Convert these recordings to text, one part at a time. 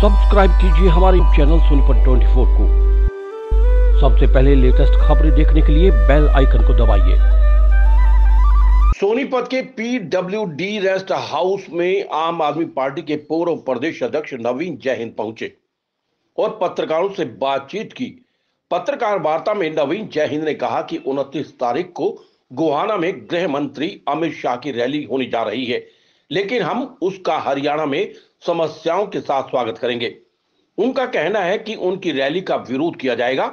subscribe कीजिए हमारे channel Sonipat 24 को सबसे पहले लेटेस्ट खबरें देखने के लिए बेल आइकन को दबाइए सोनीपत के पीडब्ल्यूडी रेस्ट हाउस में आम आदमी पार्टी के पूर्व प्रदेश अध्यक्ष नवीन जैन पहुंचे और पत्रकारों से बातचीत की पत्रकार वार्ता में नवीन जयहिंद ने कहा कि 29 तारीख को गुहाना में गृह मंत्री अमित शाह की रैली होने जा रही है लेकिन हम उसका हरियाणा में समस्याओं के साथ स्वागत करेंगे उनका कहना है कि उनकी रैली का विरोध किया जाएगा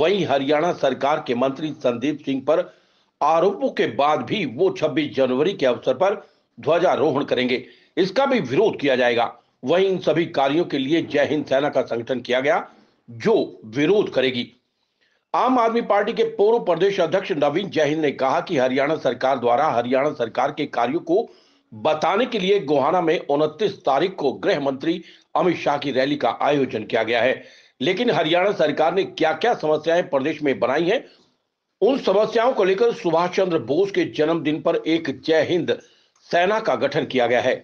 वहीं हरियाणा सरकार के मंत्री संदीप सिंह पर आरोपों के बाद भी वो 26 जनवरी के अवसर पर ध्वजारोहण करेंगे इसका भी विरोध किया जाएगा वहीं इन सभी कार्यों के लिए जय हिंद सेना का संगठन किया गया जो विरोध करेगी आम आदमी पार्टी के पूर्व प्रदेश अध्यक्ष नवीन हिंद ने कहा कि हरियाणा सरकार द्वारा हरियाणा सरकार के कार्यों को बताने के लिए गोहाना में उनतीस तारीख को गृह मंत्री अमित शाह की रैली का आयोजन किया गया है लेकिन हरियाणा सरकार ने क्या क्या समस्याएं प्रदेश में बनाई हैं उन समस्याओं को लेकर सुभाष चंद्र बोस के जन्मदिन पर एक जय हिंद सेना का गठन किया गया है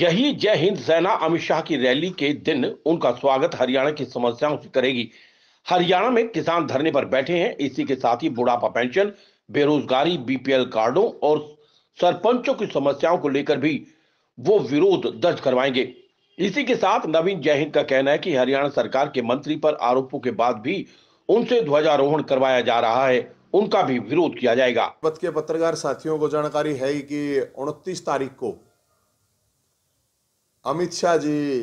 यही जय हिंद सेना अमित शाह की रैली के दिन उनका स्वागत हरियाणा की समस्याओं से करेगी हरियाणा में किसान धरने पर बैठे हैं इसी के साथ ही बुढ़ापा पेंशन बेरोजगारी बीपीएल कार्डों और सरपंचों की समस्याओं को लेकर भी वो विरोध दर्ज करवाएंगे इसी के साथ नवीन जयहिंद का कहना है कि हरियाणा सरकार के मंत्री पर आरोपों के बाद भी उनसे ध्वजारोहण करवाया जा रहा है उनका भी विरोध किया जाएगा पद के पत्रकार साथियों को जानकारी है कि 29 तारीख को अमित शाह जी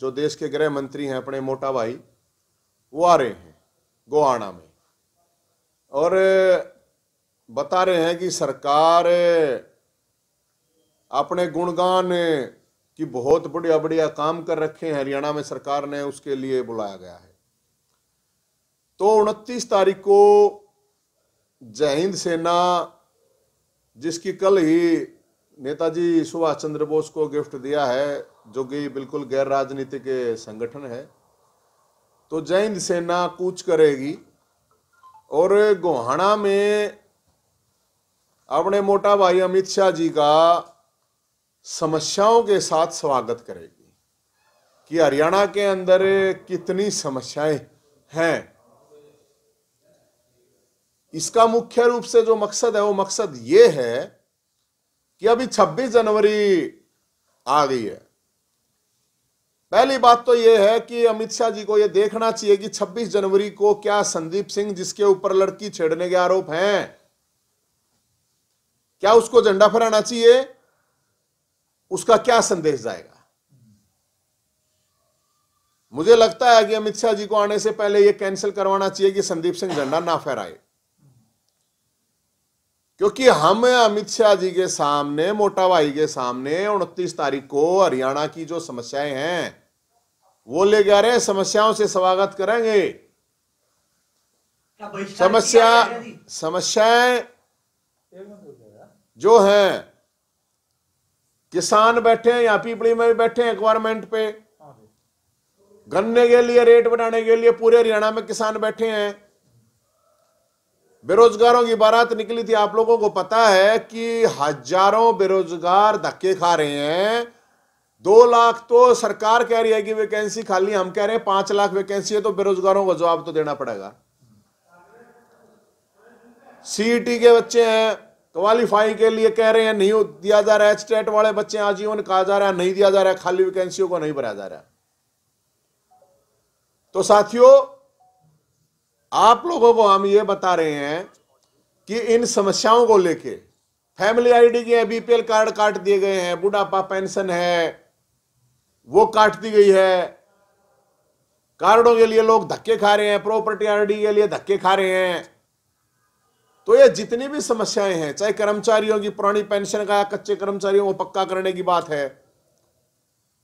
जो देश के गृह मंत्री हैं अपने मोटा भाई वो आ रहे हैं गोहाना में और बता रहे हैं कि सरकार अपने गुणगान की बहुत बढ़िया बढ़िया काम कर रखे हैं हरियाणा में सरकार ने उसके लिए बुलाया गया है तो उनतीस तारीख को जय हिंद सेना जिसकी कल ही नेताजी सुभाष चंद्र बोस को गिफ्ट दिया है जो कि बिल्कुल गैर राजनीतिक संगठन है तो जय हिंद सेना कूच करेगी और गोहाणा में अपने मोटा भाई अमित शाह जी का समस्याओं के साथ स्वागत करेगी कि हरियाणा के अंदर कितनी समस्याएं हैं इसका मुख्य रूप से जो मकसद है वो मकसद ये है कि अभी 26 जनवरी आ गई है पहली बात तो यह है कि अमित शाह जी को यह देखना चाहिए कि 26 जनवरी को क्या संदीप सिंह जिसके ऊपर लड़की छेड़ने के आरोप हैं क्या उसको झंडा फहराना चाहिए उसका क्या संदेश जाएगा मुझे लगता है कि अमित शाह जी को आने से पहले यह कैंसिल करवाना चाहिए कि संदीप सिंह झंडा ना फहराए क्योंकि हम अमित शाह जी के सामने मोटा भाई के सामने उनतीस तारीख को हरियाणा की जो समस्याएं हैं वो ले जा रहे हैं समस्याओं से स्वागत करेंगे समस्या समस्याएं जो हैं किसान बैठे हैं या पीपड़ी में भी बैठे हैं रिक्वायरमेंट पे गन्ने के लिए रेट बढ़ाने के लिए पूरे हरियाणा में किसान बैठे हैं बेरोजगारों की बारात निकली थी आप लोगों को पता है कि हजारों बेरोजगार धक्के खा रहे हैं दो लाख तो सरकार कह रही है कि वैकेंसी खाली हम कह रहे हैं पांच लाख वैकेंसी है तो बेरोजगारों को जवाब तो देना पड़ेगा सीईटी के बच्चे हैं क्वालिफाई के लिए कह रहे हैं नहीं दिया जा रहा है स्टेट वाले बच्चे आजीवन कहा जा रहा है नहीं दिया जा रहा है खाली वैकेंसियों को नहीं भरा जा रहा तो साथियों आप लोगों को हम ये बता रहे हैं कि इन समस्याओं को लेके फैमिली आईडी के बीपीएल कार्ड काट दिए गए हैं बुढ़ापा पेंशन है वो काट दी गई है कार्डों के लिए लोग धक्के खा रहे हैं प्रॉपर्टी आईडी के लिए धक्के खा रहे हैं तो ये जितनी भी समस्याएं हैं चाहे कर्मचारियों की पुरानी पेंशन का या कच्चे कर्मचारियों को पक्का करने की बात है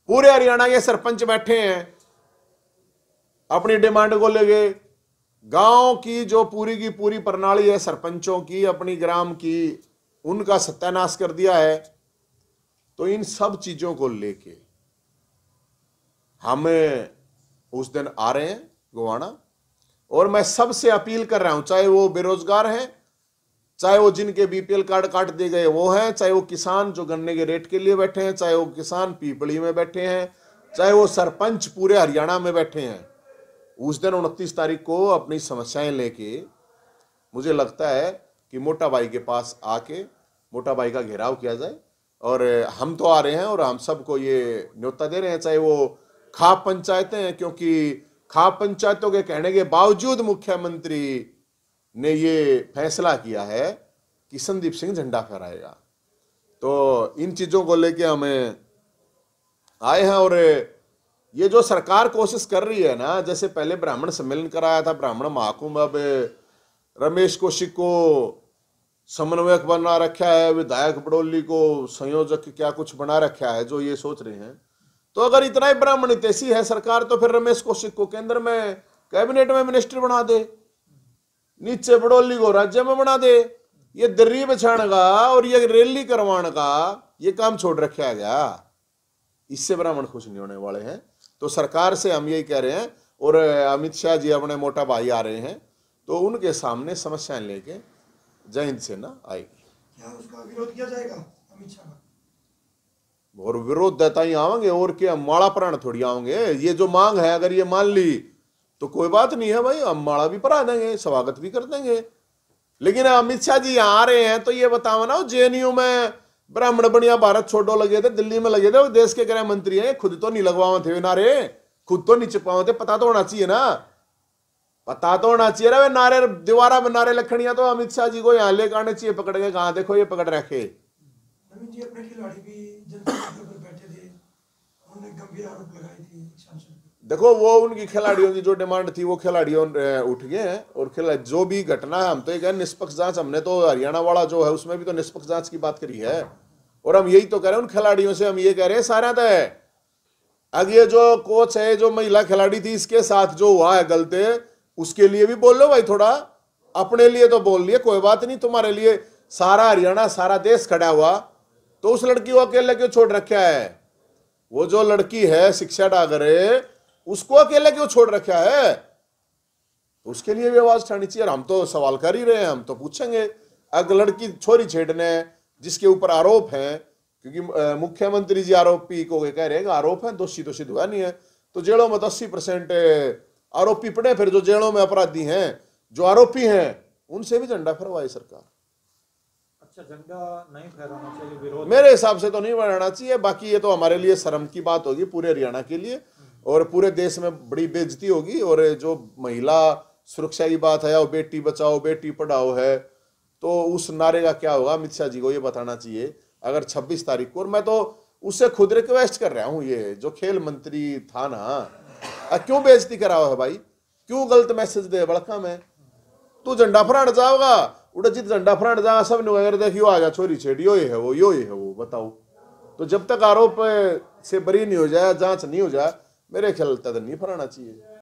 पूरे हरियाणा के सरपंच बैठे हैं अपनी डिमांड को लेके गांव की जो पूरी की पूरी प्रणाली है सरपंचों की अपनी ग्राम की उनका सत्यानाश कर दिया है तो इन सब चीजों को लेके हम उस दिन आ रहे हैं गोवाणा और मैं सबसे अपील कर रहा हूं चाहे वो बेरोजगार हैं चाहे वो जिनके बीपीएल कार्ड काट दिए गए वो हैं चाहे वो किसान जो गन्ने के रेट के लिए बैठे हैं चाहे वो किसान पीपड़ी में बैठे हैं चाहे वो सरपंच पूरे हरियाणा में बैठे हैं उस दिन उनतीस तारीख को अपनी समस्याएं लेके मुझे लगता है कि मोटा भाई के पास आके मोटा भाई का घेराव किया जाए और हम तो आ रहे हैं और हम सबको ये न्योता दे रहे हैं चाहे वो खाप पंचायतें हैं क्योंकि खाप पंचायतों के कहने के बावजूद मुख्यमंत्री ने ये फैसला किया है कि संदीप सिंह झंडा फहराएगा तो इन चीज़ों को लेके हमें आए हैं और ये जो सरकार कोशिश कर रही है ना जैसे पहले ब्राह्मण सम्मेलन कराया था ब्राह्मण महाकुंभ अब रमेश कौशिक को समन्वयक बना रखा है विधायक बड़ोली को संयोजक क्या कुछ बना रखा है जो ये सोच रहे हैं तो अगर इतना ही ब्राह्मण हितैषी है सरकार तो फिर रमेश कौशिक को केंद्र में कैबिनेट में मिनिस्टर बना दे नीचे बड़ोली को राज्य में बना दे ये दर्री बिछाने का और ये रैली करवाने का ये काम छोड़ रखा गया इससे ब्राह्मण खुश नहीं होने वाले हैं तो सरकार से हम यही कह रहे हैं और अमित शाह जी अपने मोटा भाई आ रहे हैं तो उनके सामने समस्याएं लेके जयंत सेना आएगी क्या उसका विरोध किया जाएगा अमित शाह और विरोध देता ही आवेंगे और क्या माड़ा प्राण थोड़ी आवेंगे ये जो मांग है अगर ये मान ली तो कोई बात नहीं है भाई हम माड़ा भी पढ़ा देंगे स्वागत भी कर देंगे लेकिन अमित शाह जी आ रहे हैं तो ये बताओ ना जे में ब्राह्मण बनिया भारत छोड़ो लगे थे दिल्ली में लगे थे देश के गृह मंत्री हैं खुद तो नहीं लगवाओ थे नारे खुद तो नहीं छिपाओ थे पता तो होना चाहिए ना पता तो होना चाहिए ना नारे दीवारा में नारे लखनिया तो अमित शाह जी को यहाँ लेकर आने चाहिए पकड़ के कहा देखो ये पकड़ रखे खिलाड़ी भी बैठे थे गंभीर आरोप लगाए थे देखो वो उनकी खिलाड़ियों की जो डिमांड थी वो खिलाड़ियों उठ गए हैं और खिलाड़ी जो भी घटना है हम तो ये निष्पक्ष जांच हमने तो हरियाणा वाला जो है उसमें भी तो निष्पक्ष जांच की बात करी है और हम यही तो कह रहे हैं उन खिलाड़ियों से हम ये कह रहे हैं सारा तय तो है अब ये जो कोच है जो महिला खिलाड़ी थी इसके साथ जो हुआ है गलते उसके लिए भी बोल लो भाई थोड़ा अपने लिए तो बोल लिए कोई बात नहीं तुम्हारे लिए सारा हरियाणा सारा देश खड़ा हुआ तो उस लड़की को अकेले क्यों छोड़ रखा है वो जो लड़की है शिक्षा डागरे उसको अकेले क्यों छोड़ रखा है तो उसके लिए भी आवाज उठानी चाहिए हम तो सवाल कर ही रहे हैं हम तो पूछेंगे अगर लड़की छोरी छेड़ने जिसके ऊपर आरोप है क्योंकि मुख्यमंत्री जी आरोपी को कह रहे हैं आरोप है दोषी दोषी दुआ तो नहीं है तो जेलों में तो अस्सी परसेंट आरोपी पड़े फिर जो जेलों में अपराधी हैं जो आरोपी हैं उनसे भी झंडा फहरवाए सरकार अच्छा झंडा नहीं फहराना चाहिए मेरे हिसाब से तो नहीं फहराना चाहिए बाकी ये तो हमारे लिए शर्म की बात होगी पूरे हरियाणा के लिए और पूरे देश में बड़ी बेजती होगी और जो महिला सुरक्षा की बात है बेटी बचाओ बेटी पढ़ाओ है तो उस नारे का क्या होगा अमित शाह जी को ये बताना चाहिए अगर 26 तारीख को और मैं तो उससे खुद रिक्वेस्ट कर रहा हूँ ये जो खेल मंत्री था ना क्यों बेजती कराओ है भाई क्यों गलत मैसेज दे बड़का में तू झंडा फराड़ जाओगा उड़ा जित झंडा फराड़ जाएगा सब ने अगर देखियो आ गया छोरी छेड़ यो ये है वो यो ये है वो बताओ तो जब तक आरोप से बरी नहीं हो जाए जांच नहीं हो जाए मेरे ख्याल तदन नहीं फराना चाहिए